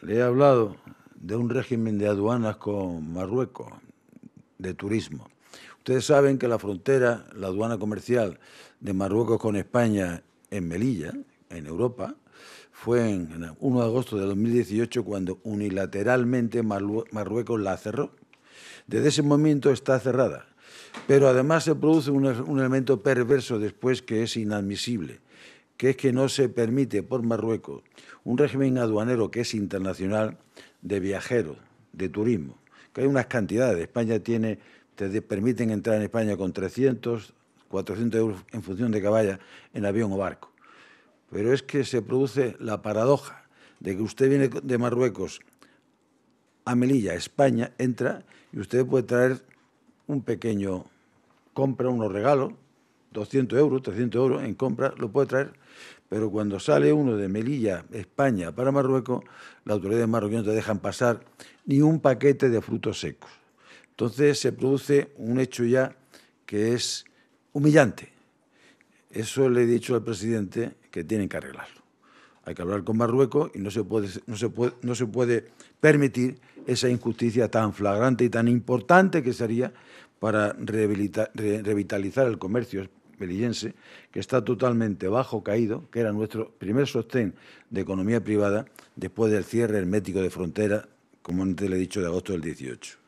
Le he hablado de un régimen de aduanas con Marruecos, de turismo. Ustedes saben que la frontera, la aduana comercial de Marruecos con España en Melilla, en Europa, fue en 1 de agosto de 2018 cuando unilateralmente Marruecos la cerró. Desde ese momento está cerrada. Pero además se produce un, un elemento perverso después que es inadmisible que es que no se permite por Marruecos un régimen aduanero que es internacional de viajeros, de turismo, que hay unas cantidades. España tiene, te permiten entrar en España con 300, 400 euros en función de caballa en avión o barco. Pero es que se produce la paradoja de que usted viene de Marruecos a Melilla, España, entra y usted puede traer un pequeño, compra unos regalos, 200 euros, 300 euros en compra, lo puede traer, pero cuando sale uno de Melilla, España, para Marruecos, las autoridades marroquíes no te dejan pasar ni un paquete de frutos secos. Entonces se produce un hecho ya que es humillante. Eso le he dicho al presidente que tienen que arreglarlo. Hay que hablar con Marruecos y no se puede, no se puede, no se puede permitir esa injusticia tan flagrante y tan importante que sería para revitalizar el comercio belillense, que está totalmente bajo caído, que era nuestro primer sostén de economía privada después del cierre hermético de frontera, como antes le he dicho, de agosto del 18.